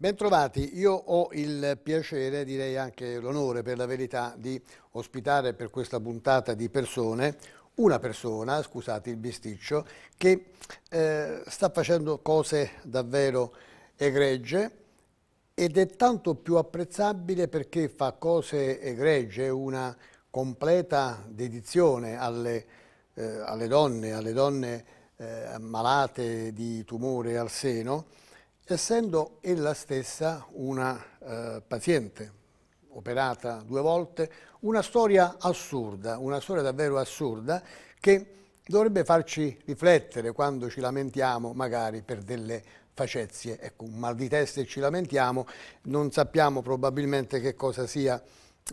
Bentrovati, io ho il piacere, direi anche l'onore per la verità, di ospitare per questa puntata di persone una persona, scusate il bisticcio, che eh, sta facendo cose davvero egregie ed è tanto più apprezzabile perché fa cose egregie, una completa dedizione alle, eh, alle donne, alle donne eh, malate di tumore al seno, essendo ella stessa una eh, paziente operata due volte, una storia assurda, una storia davvero assurda che dovrebbe farci riflettere quando ci lamentiamo magari per delle facezie, ecco un mal di testa e ci lamentiamo, non sappiamo probabilmente che cosa sia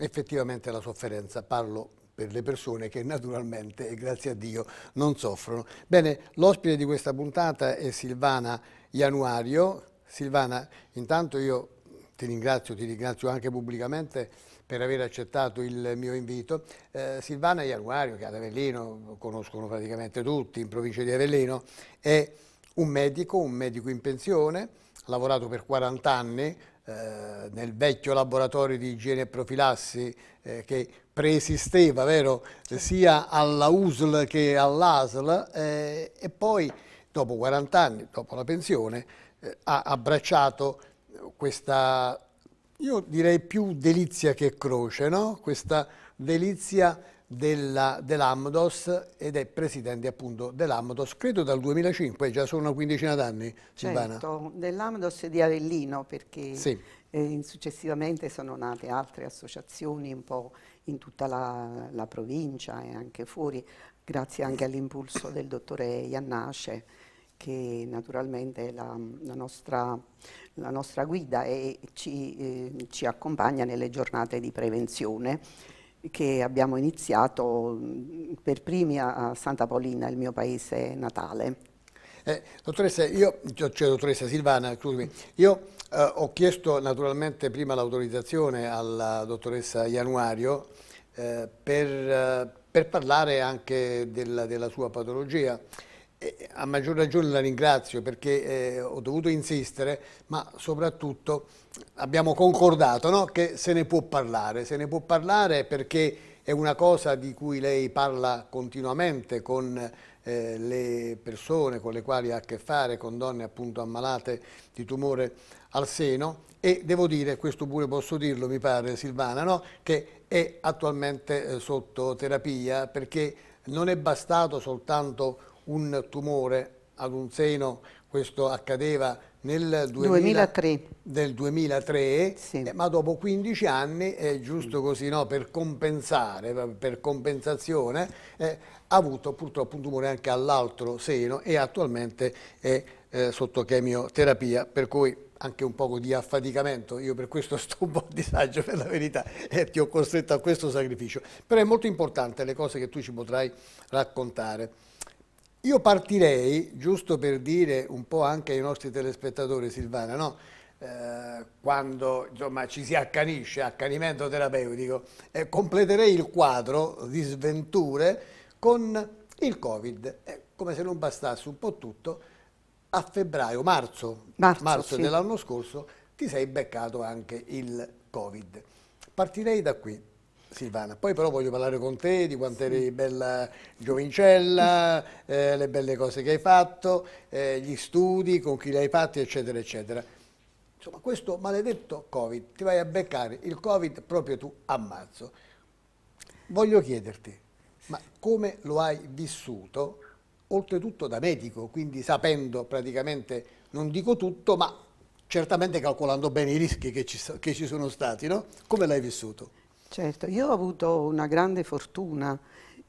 effettivamente la sofferenza, parlo per le persone che naturalmente e grazie a Dio non soffrono. Bene, l'ospite di questa puntata è Silvana Januario. Silvana, intanto io ti ringrazio, ti ringrazio anche pubblicamente per aver accettato il mio invito. Eh, Silvana Januario, che ad Avellino conoscono praticamente tutti, in provincia di Avellino, è un medico, un medico in pensione, ha lavorato per 40 anni eh, nel vecchio laboratorio di igiene e profilassi eh, che preesisteva, vero, sia alla USL che all'ASL eh, e poi dopo 40 anni, dopo la pensione, eh, ha abbracciato questa, io direi più delizia che croce, no? questa delizia dell'Amdos dell ed è presidente appunto dell'Amdos, credo dal 2005, già sono una quindicina d'anni, Silvana. Certo, dell'Amdos di Avellino perché sì. eh, successivamente sono nate altre associazioni un po' in tutta la, la provincia e anche fuori, grazie anche all'impulso del dottore Iannace che naturalmente è la, la, nostra, la nostra, guida e ci, eh, ci, accompagna nelle giornate di prevenzione che abbiamo iniziato mm, per primi a Santa Polina, il mio paese natale. Eh, dottoressa, io, cioè, dottoressa Silvana, scusami, io eh, ho chiesto naturalmente prima l'autorizzazione alla dottoressa Ianuario eh, per, eh, per, parlare anche della, della sua patologia eh, a maggior ragione la ringrazio perché eh, ho dovuto insistere, ma soprattutto abbiamo concordato no? che se ne può parlare, se ne può parlare perché è una cosa di cui lei parla continuamente con eh, le persone con le quali ha a che fare, con donne appunto ammalate di tumore al seno e devo dire, questo pure posso dirlo mi pare Silvana, no? che è attualmente eh, sotto terapia perché non è bastato soltanto un tumore ad un seno, questo accadeva nel 2000, 2003, 2003 sì. eh, ma dopo 15 anni, eh, giusto mm. così no, per compensare, per compensazione, eh, ha avuto purtroppo un tumore anche all'altro seno e attualmente è eh, sotto chemioterapia, per cui anche un poco di affaticamento, io per questo sto un po' a disagio per la verità e eh, ti ho costretto a questo sacrificio, però è molto importante le cose che tu ci potrai raccontare. Io partirei, giusto per dire un po' anche ai nostri telespettatori, Silvana, no? eh, quando insomma, ci si accanisce, accanimento terapeutico, eh, completerei il quadro di sventure con il Covid. Eh, come se non bastasse un po' tutto, a febbraio, marzo, marzo, marzo sì. dell'anno scorso, ti sei beccato anche il Covid. Partirei da qui. Silvana. Poi però voglio parlare con te di quanto eri bella giovincella, eh, le belle cose che hai fatto, eh, gli studi, con chi li hai fatti, eccetera, eccetera. Insomma, questo maledetto Covid, ti vai a beccare il Covid proprio tu a marzo. Voglio chiederti, ma come lo hai vissuto? Oltretutto da medico, quindi sapendo praticamente, non dico tutto, ma certamente calcolando bene i rischi che ci, che ci sono stati, no? Come l'hai vissuto? Certo, io ho avuto una grande fortuna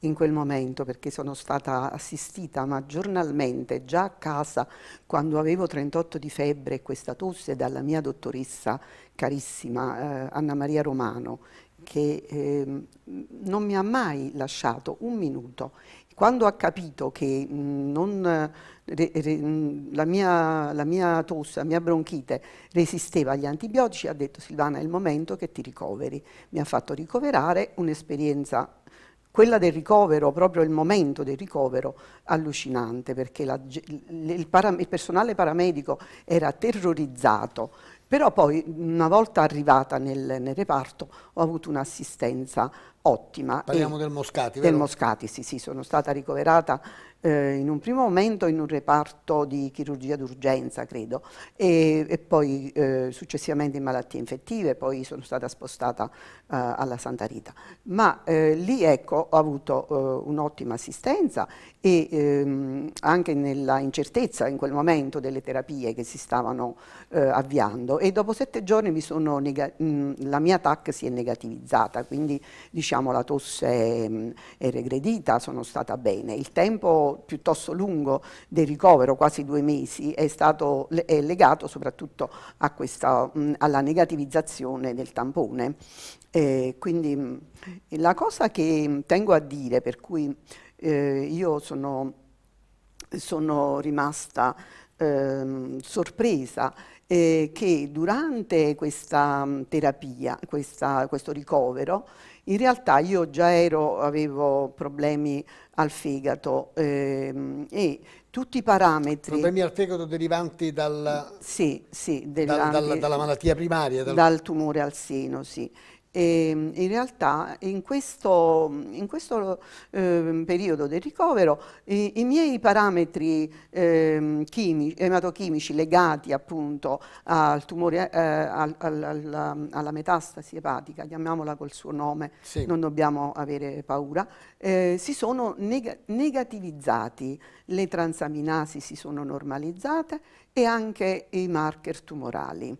in quel momento perché sono stata assistita ma giornalmente già a casa quando avevo 38 di febbre e questa tosse dalla mia dottoressa carissima eh, Anna Maria Romano che eh, non mi ha mai lasciato un minuto quando ha capito che mm, non, re, re, mm, la, mia, la, mia, tosse, la mia bronchite resisteva agli antibiotici, ha detto Silvana è il momento che ti ricoveri. Mi ha fatto ricoverare un'esperienza quella del ricovero, proprio il momento del ricovero, allucinante, perché la, il, para, il personale paramedico era terrorizzato, però poi una volta arrivata nel, nel reparto ho avuto un'assistenza ottima. Parliamo del Moscati, vero? Del Moscati, sì, sì, sono stata ricoverata eh, in un primo momento in un reparto di chirurgia d'urgenza, credo, e, e poi eh, successivamente in malattie infettive, poi sono stata spostata eh, alla Santa Rita. Ma eh, lì, ecco, ho avuto eh, un'ottima assistenza e ehm, anche nella incertezza in quel momento delle terapie che si stavano eh, avviando e dopo sette giorni mi sono mh, mm, la mia TAC si è negativizzata, quindi diciamo diciamo, la tosse mm, è regredita, sono stata bene. Il tempo piuttosto lungo del ricovero, quasi due mesi, è, stato, è legato soprattutto questa, mm, alla negativizzazione del tampone. Eh, quindi mm, la cosa che tengo a dire, per cui eh, io sono, sono rimasta eh, sorpresa eh, che durante questa terapia, questa, questo ricovero, in realtà io già ero, avevo problemi al fegato ehm, e tutti i parametri... Problemi al fegato derivanti dal, sì, sì, dal, dal, dalla malattia primaria? Dal, dal tumore al seno, sì. E ehm, in realtà in questo, in questo eh, periodo del ricovero i, i miei parametri eh, chimici, ematochimici legati appunto al tumore, eh, al, al, alla, alla, metastasi epatica, chiamiamola col suo nome, sì. non dobbiamo avere paura, eh, si sono neg negativizzati, le transaminasi si sono normalizzate e anche i marker tumorali.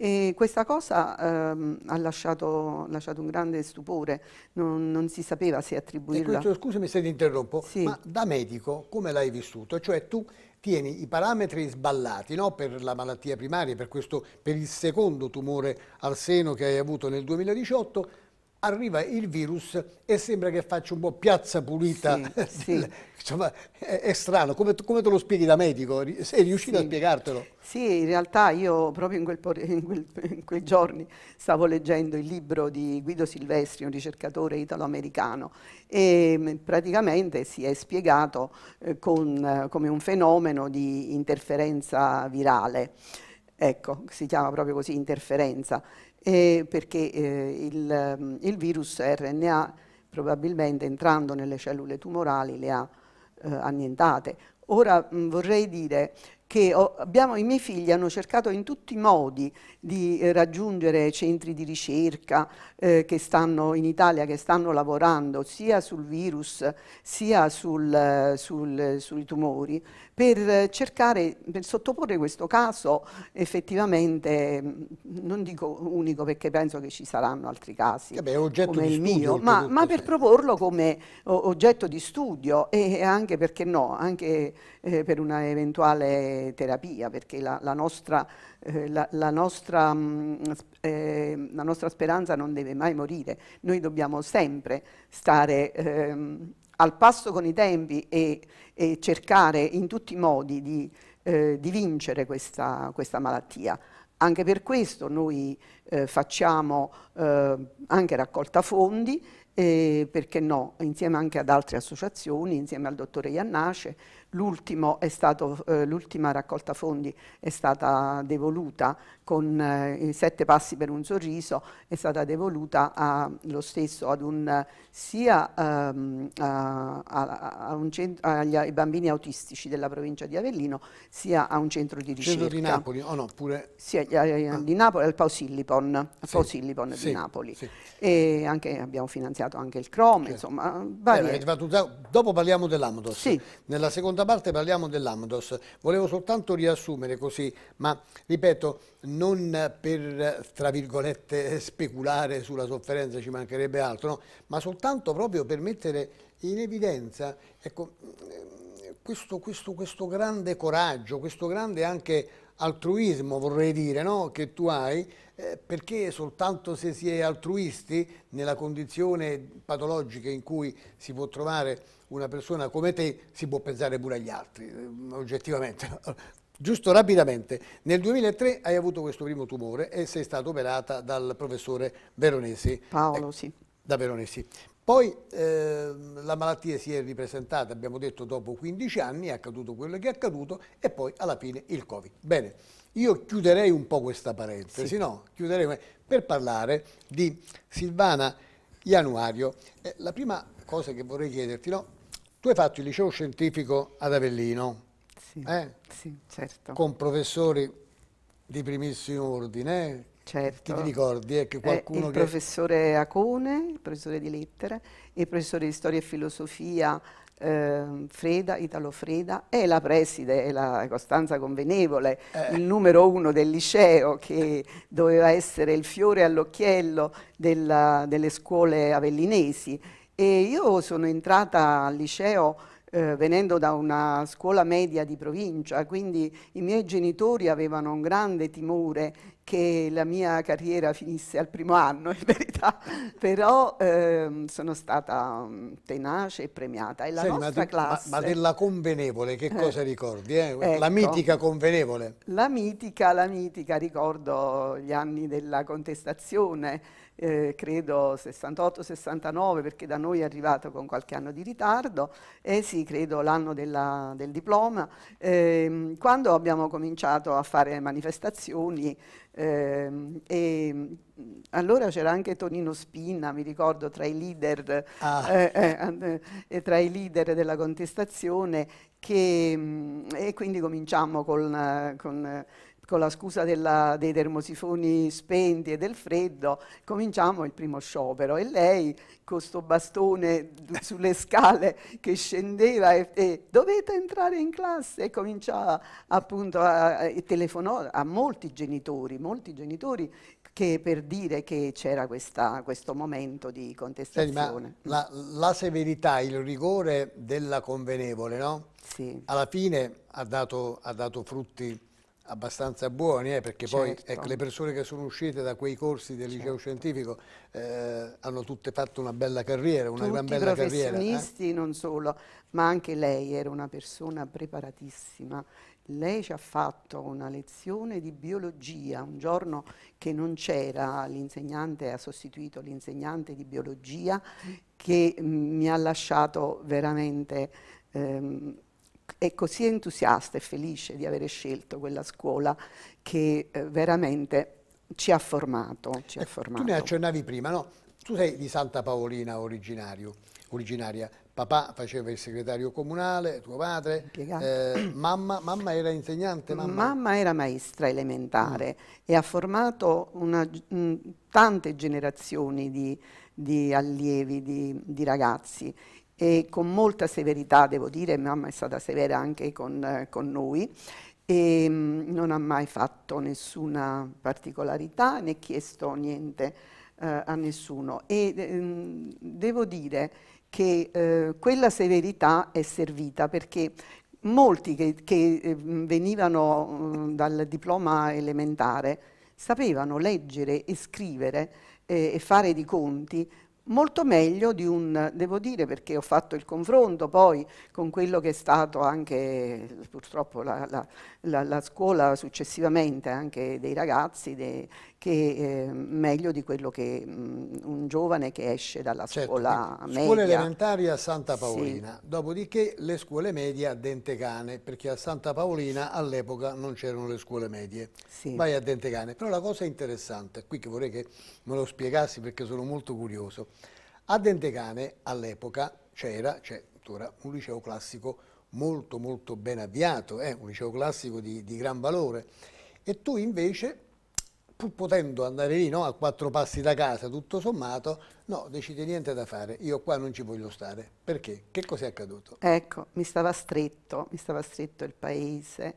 E questa cosa ehm, ha lasciato, lasciato, un grande stupore, non, non si sapeva se attribuirla. Questo, scusami se ti interrompo, sì. ma da medico come l'hai vissuto? Cioè tu tieni i parametri sballati no? per la malattia primaria, per, questo, per il secondo tumore al seno che hai avuto nel 2018, arriva il virus e sembra che faccia un po' piazza pulita. Sì, sì. Insomma, è, è strano, come, come, te lo spieghi da medico? Sei riuscito sì. a spiegartelo? Sì, in realtà io proprio in, quel, in, quel, in, quei giorni stavo leggendo il libro di Guido Silvestri, un ricercatore italo-americano, e mm, praticamente si è spiegato eh, con, eh, come un fenomeno di interferenza virale. Ecco, si chiama proprio così interferenza eh, perché eh, il, ehm, il, virus RNA probabilmente entrando nelle cellule tumorali le ha eh, annientate. Ora mh, mm, vorrei dire che abbiamo, i miei figli hanno cercato in tutti i modi di eh, raggiungere centri di ricerca eh, che stanno in Italia, che stanno lavorando sia sul virus sia sul, eh, sul, eh, sui tumori, per cercare, per sottoporre questo caso effettivamente, mm, non dico unico perché penso che ci saranno altri casi eh beh, come il mio, ma, ma, per proporlo come oggetto di studio e anche, perché no, anche per una eventuale terapia perché la, la, nostra, eh, la, nostra, mh, mm, eh, la, nostra, speranza non deve mai morire, noi dobbiamo sempre stare ehm, al passo con i tempi e, e, cercare in tutti i modi di, eh, di vincere questa, questa, malattia. Anche per questo noi eh, facciamo eh, anche raccolta fondi, eh, perché no, insieme anche ad altre associazioni, insieme al dottore Iannace, eh, l'ultima raccolta fondi è stata devoluta con eh, i sette passi per un sorriso, è stata devoluta a, lo stesso ad un, sia um, a, a, un centro, agli, ai bambini autistici della provincia di Avellino, sia a un centro di ricerca. Centro di Napoli, o oh no? Pure... Sì, ah. di Napoli, al Pausillipon, sì. Pausillipon sì. di Napoli. Sì. E anche, abbiamo finanziato anche il Chrome, certo. insomma. Varie... Eh, dopo parliamo dell'Amodos. Sì. Nella seconda seconda parte parliamo dell'Amdos. Volevo soltanto riassumere così, ma ripeto, non per, tra virgolette, speculare sulla sofferenza, ci mancherebbe altro, no? ma soltanto proprio per mettere in evidenza ecco, questo, questo, questo grande coraggio, questo grande anche altruismo vorrei dire no? che tu hai eh, perché soltanto se si è altruisti nella condizione patologica in cui si può trovare una persona come te si può pensare pure agli altri eh, oggettivamente giusto rapidamente nel 2003 hai avuto questo primo tumore e sei stata operata dal professore Veronesi Paolo eh, sì da Veronesi poi eh, la malattia si è ripresentata, abbiamo detto, dopo 15 anni, è accaduto quello che è accaduto e poi alla fine il Covid. Bene, io chiuderei un po' questa parentesi, sì. no? Chiuderei per parlare di Silvana Januario. Eh, la prima cosa che vorrei chiederti, no? Tu hai fatto il liceo scientifico ad Avellino. Sì, eh? sì certo. Con professori di primissimo ordine, Certo. Ti ricordi? Eh, che qualcuno eh, il che... professore Acone, il professore di lettere, il professore di storia e filosofia eh, Freda, Italo Freda, e la preside, è la Costanza Convenevole, eh. il numero uno del liceo che doveva essere il fiore all'occhiello della, delle scuole avellinesi. E io sono entrata al liceo eh, venendo da una scuola media di provincia, quindi i miei genitori avevano un grande timore che la mia carriera finisse al primo anno, in verità, però ehm, sono stata mm, tenace e premiata. E la Senti, nostra ma tu, classe... Ma, ma, della convenevole che eh. cosa ricordi? Eh? Ecco, la mitica convenevole. La mitica, la mitica, ricordo gli anni della contestazione, eh, credo 68-69 perché da noi è arrivato con qualche anno di ritardo e sì, credo l'anno del diploma, eh, quando abbiamo cominciato a fare manifestazioni eh, e mm, allora c'era anche Tonino Spinna, mi ricordo, tra i leader, ah. eh, eh, eh tra i leader della contestazione che, mm, e quindi cominciamo con, con con la scusa della, dei termosifoni spenti e del freddo, cominciamo il primo sciopero. E lei, con questo bastone sulle scale che scendeva e, e dovete entrare in classe, e cominciava appunto a, e telefonò a molti genitori, molti genitori che per dire che c'era questo momento di contestazione. Senti, mm. la, la, severità, il rigore della convenevole, no? Sì. Alla fine ha dato, ha dato frutti abbastanza buoni, eh, perché certo. poi ecco, certo. le persone che sono uscite da quei corsi del certo. liceo scientifico eh, hanno tutte fatto una bella carriera, una Tutti gran bella carriera. Tutti eh. professionisti, eh? non solo, ma anche lei era una persona preparatissima. Lei ci ha fatto una lezione di biologia, un giorno che non c'era l'insegnante, ha sostituito l'insegnante di biologia, che mm, mi ha lasciato veramente... Ehm, è così entusiasta e felice di avere scelto quella scuola che eh, veramente ci ha formato. Ci ha eh, formato. Tu ne accennavi prima, no? Tu sei di Santa Paolina originaria, papà faceva il segretario comunale, tuo padre, eh, mamma, mamma, era insegnante? Mamma, mamma era maestra elementare mm. e ha formato una, mm, tante generazioni di, di allievi, di, di ragazzi e con molta severità, devo dire, mamma è stata severa anche con, eh, con noi, e ehm, mh, non ha mai fatto nessuna particolarità né chiesto niente eh, a nessuno. E mh, ehm, devo dire che eh, quella severità è servita perché molti che, che ehm, venivano mh, mm, dal diploma elementare sapevano leggere e scrivere eh, e fare di conti, molto meglio di un, devo dire perché ho fatto il confronto poi con quello che è stato anche purtroppo la, la, la, la scuola successivamente anche dei ragazzi de, che è eh, meglio di quello che mh, mm, un giovane che esce dalla certo, scuola ecco, media. Scuola elementare a Santa Paolina, sì. dopodiché le scuole medie a Dentecane, perché a Santa Paolina all'epoca non c'erano le scuole medie, sì. vai a Dentecane. Però la cosa interessante, qui che vorrei che me lo spiegassi perché sono molto curioso, a Dentecane all'epoca c'era, c'è cioè, tuttora, un liceo classico molto molto ben avviato, eh? un liceo classico di, di gran valore, e tu invece pur potendo andare lì no, a quattro passi da casa, tutto sommato, no, decide niente da fare, io qua non ci voglio stare. Perché? Che cos'è accaduto? Ecco, mi stava stretto, mi stava stretto il paese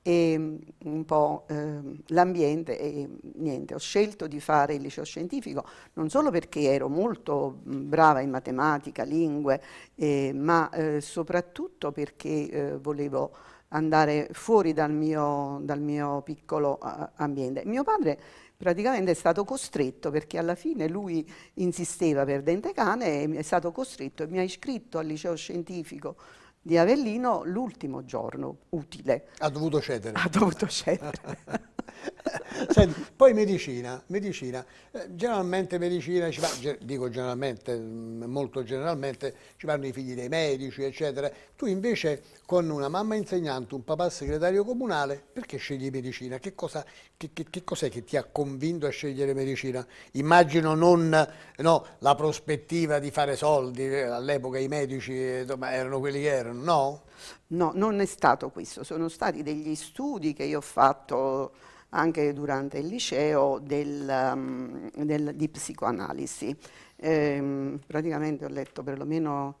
e mm, un po' eh, l'ambiente e niente, ho scelto di fare il liceo scientifico non solo perché ero molto mm, brava in matematica, lingue, eh, ma eh, soprattutto perché eh, volevo andare fuori dal mio, dal mio piccolo uh, ambiente. Mio padre praticamente è stato costretto perché alla fine lui insisteva per Dente Cane, è stato costretto e mi ha iscritto al liceo scientifico di Avellino l'ultimo giorno utile. Ha dovuto cedere. Ha dovuto cedere. Senti, poi medicina, medicina. Eh, generalmente medicina, ci va, dico generalmente, mm, molto generalmente, ci vanno i figli dei medici, eccetera. Tu invece con una mamma insegnante, un papà segretario comunale, perché scegli medicina? Che, cosa, che, che, che cos'è che ti ha convinto a scegliere medicina? Immagino non no, la prospettiva di fare soldi, eh, all'epoca i medici eh, erano quelli che erano governo, no? No, non è stato questo, sono stati degli studi che io ho fatto anche durante il liceo del, um, del, di psicoanalisi. Ehm, praticamente ho letto perlomeno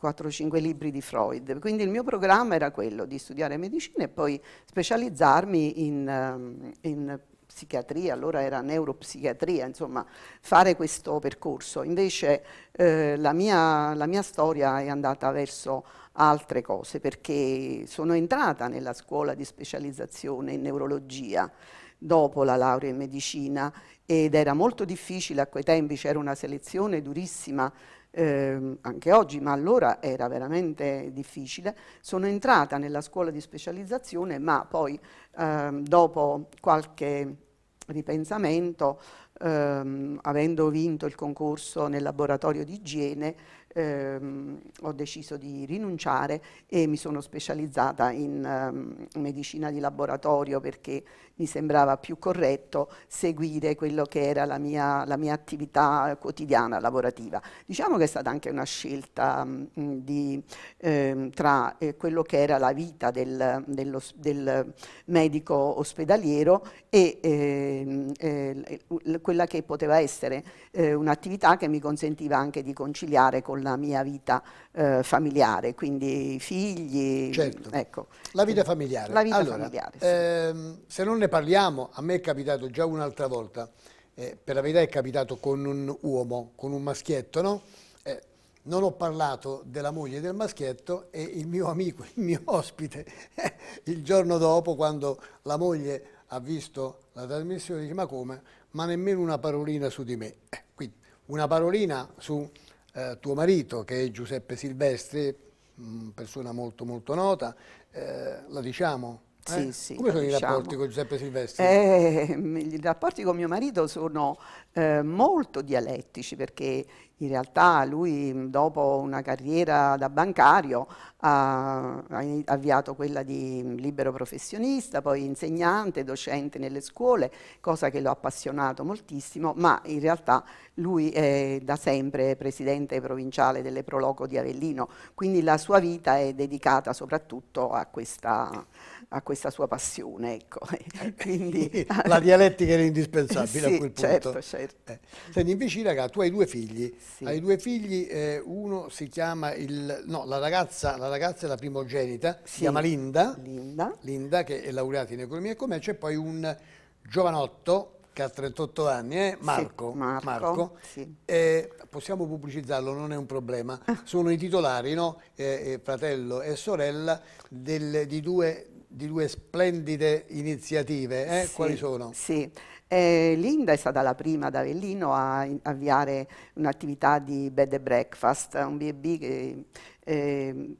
4-5 libri di Freud, quindi il mio programma era quello di studiare medicina e poi specializzarmi in, um, in psichiatria, allora era neuropsichiatria, insomma, fare questo percorso. Invece eh, la, mia, la mia storia è andata verso altre cose perché sono entrata nella scuola di specializzazione in neurologia dopo la laurea in medicina ed era molto difficile a quei tempi, c'era una selezione durissima eh, anche oggi, ma allora era veramente difficile. Sono entrata nella scuola di specializzazione, ma poi eh, dopo qualche ripensamento, ehm, avendo vinto il concorso nel laboratorio di igiene, ehm, ho deciso di rinunciare e mi sono specializzata in ehm, medicina di laboratorio perché mi sembrava più corretto seguire quello che era la mia, la mia attività quotidiana lavorativa. Diciamo che è stata anche una scelta mh, mm, di, eh, tra eh, quello che era la vita del, dello, del medico ospedaliero e ehm, eh, quella che poteva essere eh, un'attività che mi consentiva anche di conciliare con la mia vita eh, familiare, quindi figli. Certo. Ecco. La vita familiare. La vita allora, familiare. Sì. Ehm, se non ne ne parliamo, a me è capitato già un'altra volta, eh, per la verità è capitato con un uomo, con un maschietto, no? Eh, non ho parlato della moglie del maschietto e il mio amico, il mio ospite, eh, il giorno dopo quando la moglie ha visto la trasmissione dice ma come? Ma nemmeno una parolina su di me. Eh, quindi una parolina su eh, tuo marito che è Giuseppe Silvestri, mh, mm, persona molto molto nota, eh, la diciamo eh, sì, eh? sì, Come sono diciamo. i rapporti con Giuseppe Silvestri? Eh, I rapporti con mio marito sono eh, molto dialettici perché in realtà lui dopo una carriera da bancario ha, avviato quella di mm, libero professionista, poi insegnante, docente nelle scuole, cosa che lo ha appassionato moltissimo, ma in realtà lui è da sempre presidente provinciale delle Proloco di Avellino, quindi la sua vita è dedicata soprattutto a questa, a questa sua passione. Ecco. Eh, quindi, eh, la dialettica era indispensabile sì, a quel punto. Certo, certo. Eh. Senti, invece raga, tu hai due figli, sì. hai due figli, eh, uno si chiama, il, no, la ragazza, la ragazza ragazza è la primogenita, si chiama Linda, Linda. Linda, che è laureata in economia e commercio, e poi un giovanotto che ha 38 anni, eh? Marco. Sì, Marco, Marco. Sì. Eh, possiamo pubblicizzarlo, non è un problema. Sono i titolari, no? eh, eh fratello e sorella, del, di, due, di, due, splendide iniziative. Eh, sì, Quali sono? Sì. Eh, Linda è stata la prima ad Avellino a avviare un'attività di bed and breakfast, un B&B che eh,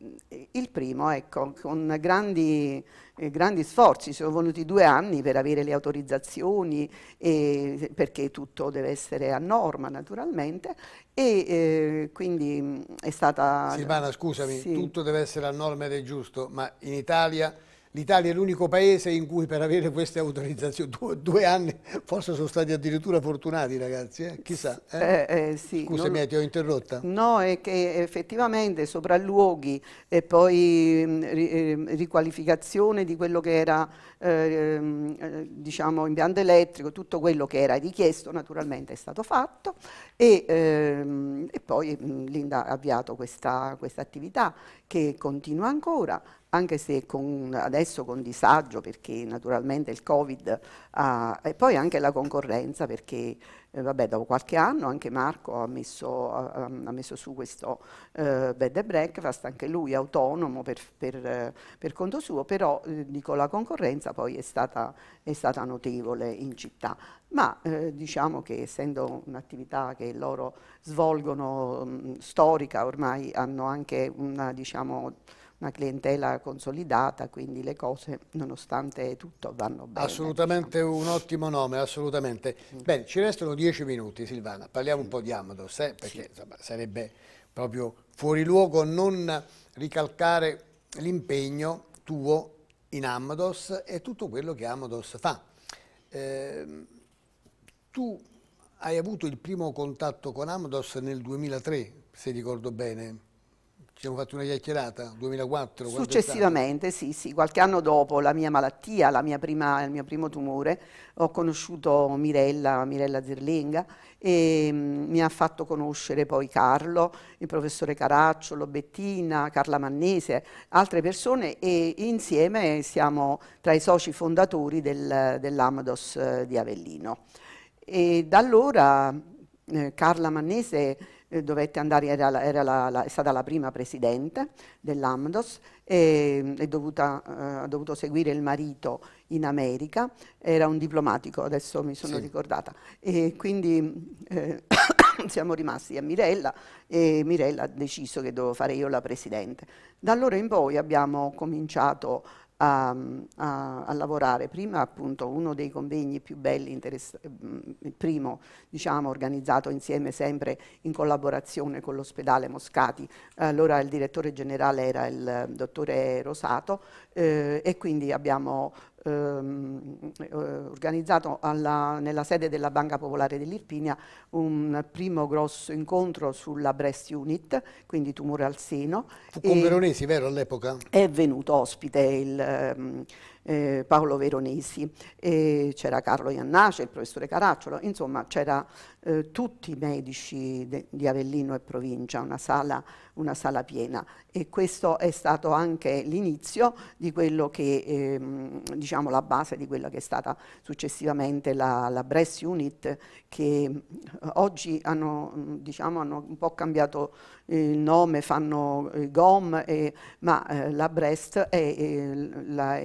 il primo, ecco, con grandi, eh, grandi, sforzi, ci sono voluti due anni per avere le autorizzazioni, e, perché tutto deve essere a norma naturalmente, e eh, quindi mm, è stata... Silvana, scusami, sì. tutto deve essere a norma ed è giusto, ma in Italia L'Italia è l'unico paese in cui per avere queste autorizzazioni, due, due anni, forse sono stati addirittura fortunati ragazzi, eh? chissà. Eh. eh? Eh, sì, Scusami, non... ti ho interrotta. No, è che effettivamente sopralluoghi e poi ehm, riqualificazione di quello che era eh, ehm, eh, diciamo, impianto elettrico, tutto quello che era richiesto naturalmente è stato fatto e, ehm, e poi Linda ha avviato questa, questa attività che continua ancora anche se con, adesso con disagio perché naturalmente il Covid ha, e poi anche la concorrenza perché eh, vabbè, dopo qualche anno anche Marco ha messo, ha, ha messo su questo eh, bed and breakfast, anche lui autonomo per, per, per conto suo, però eh, dico, la concorrenza poi è stata, è stata notevole in città. Ma eh, diciamo che essendo un'attività che loro svolgono mh, mm, storica, ormai hanno anche una diciamo, una clientela consolidata, quindi le cose nonostante tutto vanno bene. Assolutamente diciamo. un ottimo nome, assolutamente. Mm. Bene, ci restano dieci minuti Silvana, parliamo mm. un po' di Amados, eh, perché sì. insomma, sarebbe proprio fuori luogo non ricalcare l'impegno tuo in Amados e tutto quello che Amados fa. Eh, tu hai avuto il primo contatto con Amados nel 2003, se ricordo bene. Ci siamo fatti una chiacchierata, nel 2004? Successivamente, sì, sì, qualche anno dopo la mia malattia, la mia prima, il mio primo tumore, ho conosciuto Mirella, Mirella Zirlinga e mh, mm, mi ha fatto conoscere poi Carlo, il professore Caracciolo, Bettina, Carla Mannese, altre persone e insieme siamo tra i soci fondatori del, dell'Amados eh, di Avellino. E da allora eh, Carla Mannese eh, dovette andare, era, era la, la, è stata la prima presidente dell'Amdos, mm, è dovuta, eh, ha dovuto seguire il marito in America, era un diplomatico, adesso mi sono sì. ricordata, e quindi eh, siamo rimasti a Mirella e Mirella ha deciso che dovevo fare io la presidente. Da allora in poi abbiamo cominciato a, a, a, lavorare. Prima appunto uno dei convegni più belli, mm, il primo diciamo, organizzato insieme sempre in collaborazione con l'ospedale Moscati, allora il direttore generale era il dottore Rosato eh, e quindi abbiamo ehm, eh, organizzato alla, nella sede della Banca Popolare dell'Irpinia un primo grosso incontro sulla breast unit, quindi tumore al seno. Fu con Veronesi, vero all'epoca? È venuto ospite il... Ehm, eh, Paolo Veronesi, c'era Carlo Iannace, il professore Caracciolo, insomma c'era eh, tutti i medici de, di Avellino e provincia, una sala, una sala, piena e questo è stato anche l'inizio di quello che, ehm, diciamo la base di quella che è stata successivamente la, la Breast Unit che eh, oggi hanno, diciamo, hanno un po' cambiato il nome, fanno GOM, eh, ma eh, la Breast è eh, la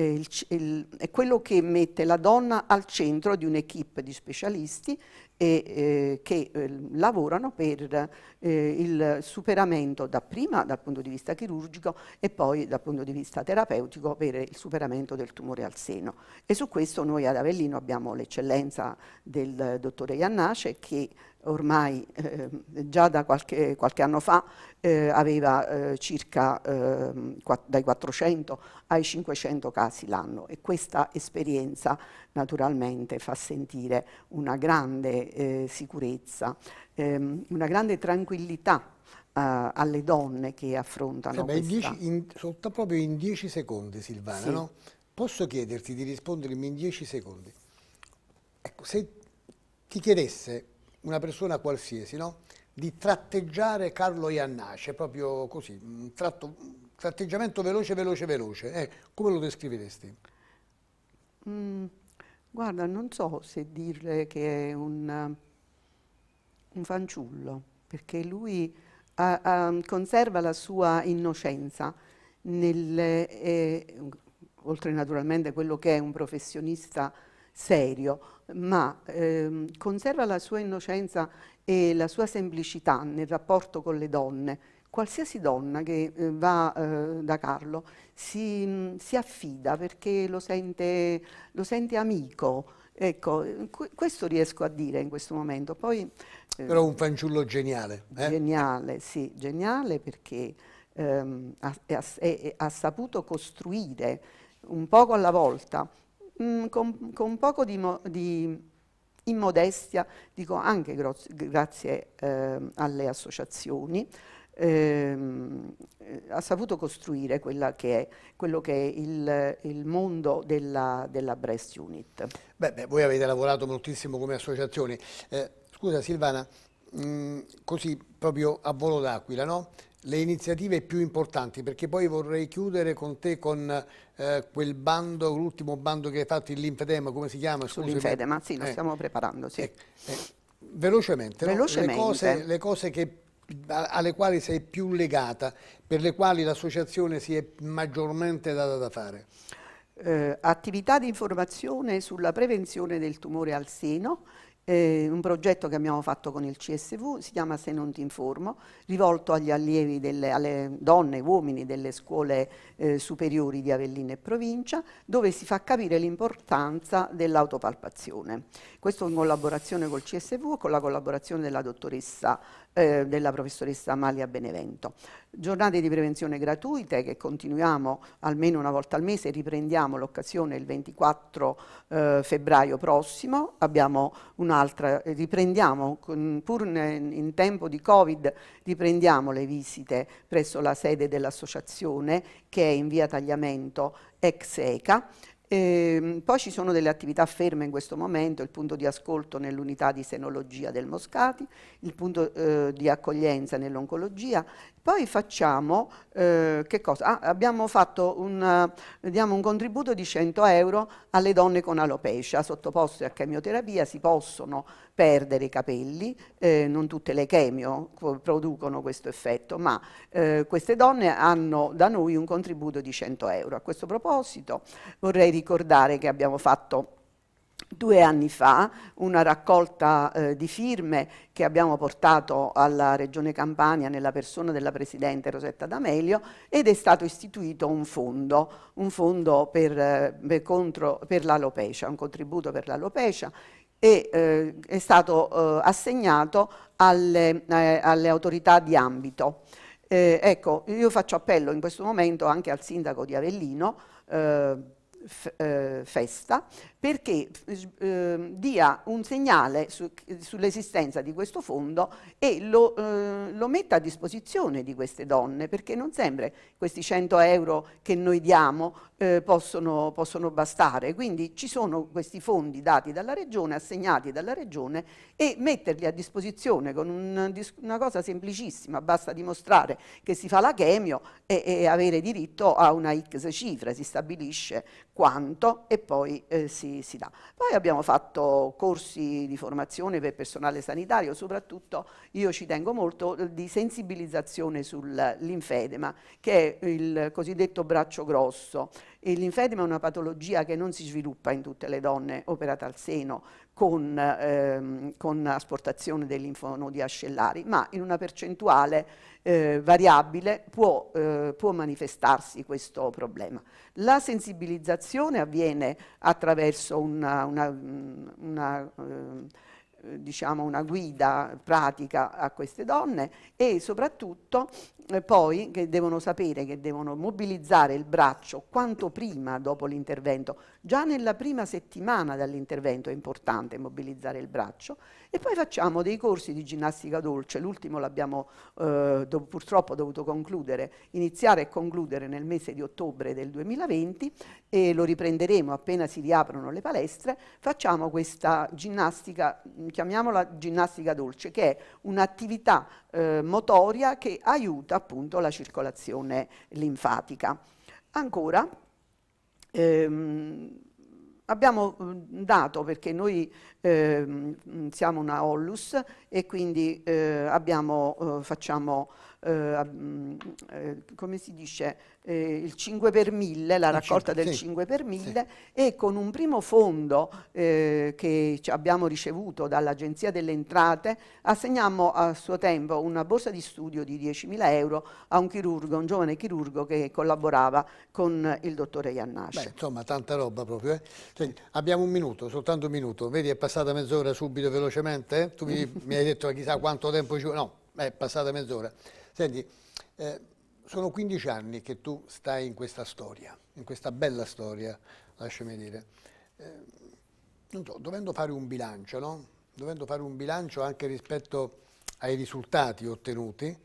eh, il, il, è quello che mette la donna al centro di un'equipe di specialisti e, eh, che eh, lavorano per eh, il superamento dapprima dal punto di vista chirurgico e poi dal punto di vista terapeutico per il superamento del tumore al seno. E su questo noi ad Avellino abbiamo l'eccellenza del dottore Iannace che ormai eh, già da qualche, qualche anno fa eh, aveva eh, circa ehm, dai 400 ai 500 casi l'anno e questa esperienza naturalmente fa sentire una grande eh, sicurezza, ehm, una grande tranquillità eh, alle donne che affrontano Vabbè, questa... In dieci, in, proprio in 10 secondi Silvana, sì. no? posso chiederti di rispondermi in 10 secondi? Ecco, se ti chiedesse una persona qualsiasi, no? di tratteggiare Carlo Iannace, proprio così, un tratto, tratteggiamento veloce, veloce, veloce. Eh, come lo descriveresti? Mm, guarda, non so se dirle che è un, un fanciullo, perché lui ah, ah, conserva la sua innocenza, nel, eh, oltre naturalmente quello che è un professionista serio, ma ehm, conserva la sua innocenza e la sua semplicità nel rapporto con le donne. Qualsiasi donna che eh, va eh, da Carlo si, si, affida perché lo sente, lo sente amico. Ecco, qu questo riesco a dire in questo momento. Poi, eh, Però un fanciullo geniale. Eh? Geniale, sì, geniale perché ehm, ha, ha, ha saputo costruire un poco alla volta mh, mm, con, con, poco di, mo, di, immodestia, dico anche grazie eh, alle associazioni, ehm, eh, ha saputo costruire che è, quello che è il, il mondo della, della, Breast Unit. Beh, beh, voi avete lavorato moltissimo come associazione. Eh, scusa Silvana, mh, mm, così proprio a volo d'aquila, no? le iniziative più importanti, perché poi vorrei chiudere con te con eh, quel bando, l'ultimo bando che hai fatto, il linfedema, come si chiama? L'Infedema, sì, lo eh. stiamo preparando, sì. Eh, velocemente, eh, velocemente. No? Le, cose, le cose che alle quali sei più legata, per le quali l'associazione si è maggiormente data da fare? Eh, attività di informazione sulla prevenzione del tumore al seno eh, un progetto che abbiamo fatto con il CSV, si chiama Se non ti informo, rivolto agli allievi, delle, alle donne e uomini delle scuole eh, superiori di Avellino e provincia, dove si fa capire l'importanza dell'autopalpazione. Questo in collaborazione col CSV e con la collaborazione della dottoressa eh, della professoressa Amalia Benevento. Giornate di prevenzione gratuite che continuiamo almeno una volta al mese, riprendiamo l'occasione il 24 eh, febbraio prossimo, abbiamo un'altra, eh, riprendiamo pur in tempo di Covid, riprendiamo le visite presso la sede dell'associazione che è in via Tagliamento ex ECA e ehm, poi ci sono delle attività ferme in questo momento, il punto di ascolto nell'unità di senologia del Moscati, il punto eh, di accoglienza nell'oncologia poi facciamo, eh, che cosa? Ah, abbiamo fatto un, eh, diamo un contributo di 100 euro alle donne con alopecia, sottoposte a chemioterapia, si possono perdere i capelli, eh, non tutte le chemio producono questo effetto, ma eh, queste donne hanno da noi un contributo di 100 euro. A questo proposito vorrei ricordare che abbiamo fatto Due anni fa una raccolta eh, di firme che abbiamo portato alla Regione Campania nella persona della Presidente Rosetta D'Amelio ed è stato istituito un fondo, un fondo per, eh, per, contro, per l'alopecia, un contributo per l'alopecia e eh, è stato eh, assegnato alle, eh, alle autorità di ambito. Eh, ecco, io faccio appello in questo momento anche al sindaco di Avellino eh, eh, festa perché eh, dia un segnale su, sull'esistenza di questo fondo e lo, eh, lo, metta a disposizione di queste donne perché non sempre questi 100 euro che noi diamo eh, possono, possono, bastare. Quindi ci sono questi fondi dati dalla Regione, assegnati dalla Regione e metterli a disposizione con un, una cosa semplicissima, basta dimostrare che si fa la chemio e, e avere diritto a una X cifra, si stabilisce quanto e poi eh, si, si dà. Poi abbiamo fatto corsi di formazione per personale sanitario, soprattutto io ci tengo molto eh, di sensibilizzazione sul linfedema, che è il cosiddetto braccio grosso, il linfedema è una patologia che non si sviluppa in tutte le donne operate al seno con, ehm, con asportazione dei linfonodi ascellari, ma in una percentuale eh, variabile può, eh, può, manifestarsi questo problema. La sensibilizzazione avviene attraverso una, una, una, eh, diciamo una guida pratica a queste donne e soprattutto poi che devono sapere che devono mobilizzare il braccio quanto prima dopo l'intervento, già nella prima settimana dall'intervento è importante mobilizzare il braccio e poi facciamo dei corsi di ginnastica dolce, l'ultimo l'abbiamo eh, do, purtroppo dovuto concludere, iniziare e concludere nel mese di ottobre del 2020 e lo riprenderemo appena si riaprono le palestre, facciamo questa ginnastica, chiamiamola ginnastica dolce, che è un'attività eh, motoria che aiuta appunto la circolazione linfatica. Ancora, ehm, abbiamo mm, dato, perché noi eh, siamo una Ollus e quindi eh, abbiamo, eh, facciamo eh, eh, come si dice, eh, il 5 per 1000, la raccolta 5, del sì. 5 per 1000 sì. e con un primo fondo eh, che abbiamo ricevuto dall'Agenzia delle Entrate assegniamo a suo tempo una borsa di studio di 10.000 euro a un chirurgo, un giovane chirurgo che collaborava con il dottore Iannasci. Beh, insomma, tanta roba proprio. Cioè, abbiamo un minuto, soltanto un minuto. Vedi, è passata mezz'ora subito velocemente. Tu mi, mi hai detto chissà quanto tempo ci vuole. No, è passata mezz'ora. Senti, eh, sono 15 anni che tu stai in questa storia, in questa bella storia, lasciami dire. Eh, so, dovendo fare un bilancio, no? Dovendo fare un bilancio anche rispetto ai risultati ottenuti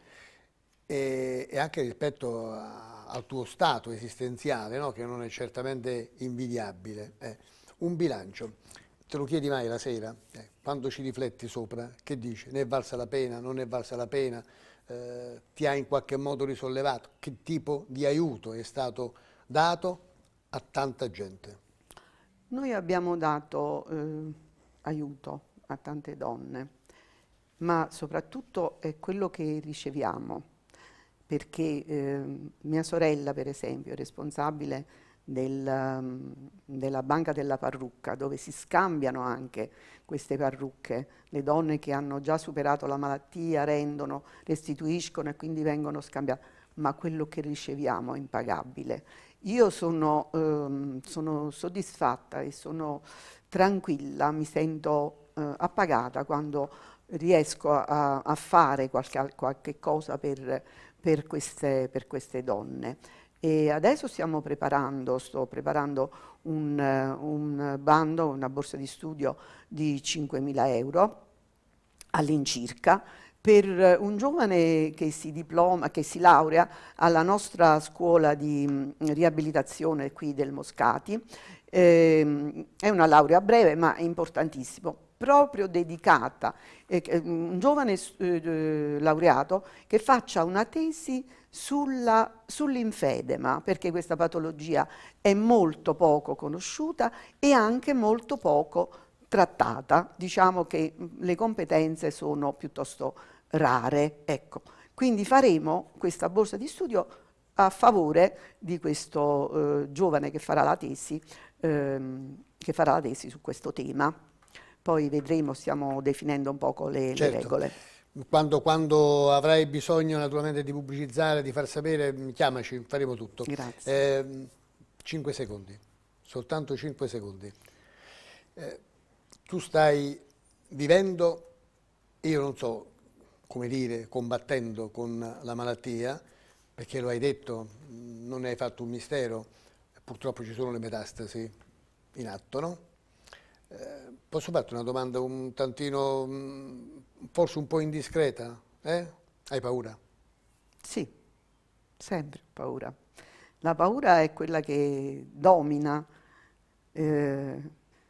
e, e anche rispetto a, al tuo stato esistenziale, no? Che non è certamente invidiabile. Eh, un bilancio. Te lo chiedi mai la sera? Eh, quando ci rifletti sopra, che dici? Ne è valsa la pena? Non ne è valsa la pena? eh, ti ha in qualche modo risollevato? Che tipo di aiuto è stato dato a tanta gente? Noi abbiamo dato eh, aiuto a tante donne, ma soprattutto è quello che riceviamo, perché eh, mia sorella, per esempio, è responsabile della, um, della banca della parrucca, dove si scambiano anche queste parrucche. Le donne che hanno già superato la malattia rendono, restituiscono e quindi vengono scambiate, ma quello che riceviamo è impagabile. Io sono, ehm, sono soddisfatta e sono tranquilla, mi sento eh, appagata quando riesco a, a fare qualche, qualche cosa per, per, queste, per queste donne. E adesso stiamo preparando, sto preparando un, un bando, una borsa di studio di 5.000 euro all'incirca per un giovane che si diploma, che si laurea alla nostra scuola di mm, riabilitazione qui del Moscati, eh, è una laurea breve ma è importantissima, proprio dedicata, eh, un giovane eh, laureato che faccia una tesi sull'infedema, perché questa patologia è molto poco conosciuta e anche molto poco trattata. Diciamo che mm, le competenze sono piuttosto rare. Ecco. Quindi faremo questa borsa di studio a favore di questo eh, giovane che farà, la tesi, ehm, che farà la tesi su questo tema. Poi vedremo, stiamo definendo un poco le, certo. le regole. Quando, quando, avrai bisogno naturalmente di pubblicizzare, di far sapere, mm, chiamaci, faremo tutto. Grazie. Eh, 5 secondi, soltanto 5 secondi. Eh, tu stai vivendo, io non so come dire, combattendo con la malattia, perché lo hai detto, mm, non ne hai fatto un mistero, purtroppo ci sono le metastasi in atto, no? Eh, posso farti una domanda un tantino mm, forse un po' indiscreta, eh? Hai paura? Sì, sempre paura. La paura è quella che domina eh,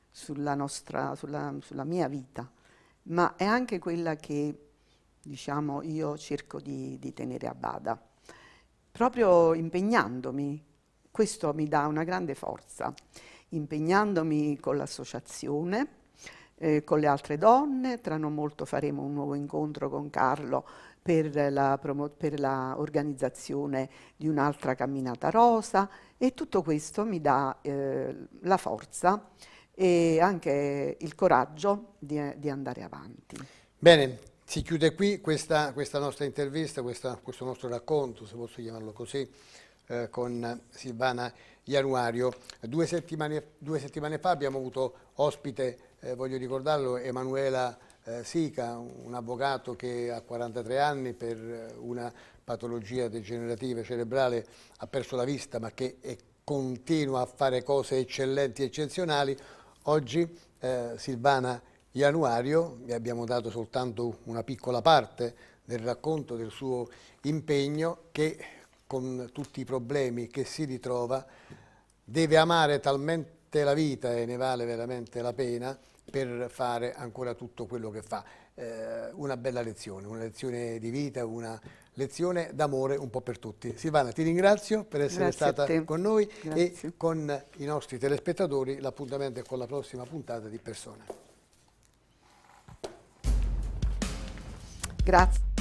sulla, nostra, sulla, sulla mia vita, ma è anche quella che, diciamo, io cerco di, di tenere a bada, proprio impegnandomi. Questo mi dà una grande forza, impegnandomi con l'associazione, eh, con le altre donne, tra non molto faremo un nuovo incontro con Carlo per, l'organizzazione di un'altra camminata rosa e tutto questo mi dà eh, la forza e anche il coraggio di, di andare avanti. Bene, si chiude qui questa, questa nostra intervista, questa, questo nostro racconto, se posso chiamarlo così, eh, con Silvana Ianuario. Due settimane, due settimane fa abbiamo avuto ospite eh, voglio ricordarlo, Emanuela eh, Sica, un avvocato che a 43 anni per eh, una patologia degenerativa cerebrale ha perso la vista ma che è, continua a fare cose eccellenti, e eccezionali. Oggi eh, Silvana Ianuario, vi abbiamo dato soltanto una piccola parte del racconto del suo impegno che con tutti i problemi che si ritrova deve amare talmente la vita e ne vale veramente la pena per fare ancora tutto quello che fa. Eh, una bella lezione, una lezione di vita, una lezione d'amore un po' per tutti. Silvana, ti ringrazio per essere Grazie stata con noi Grazie. e con i nostri telespettatori. L'appuntamento è con la prossima puntata di Persona. Grazie.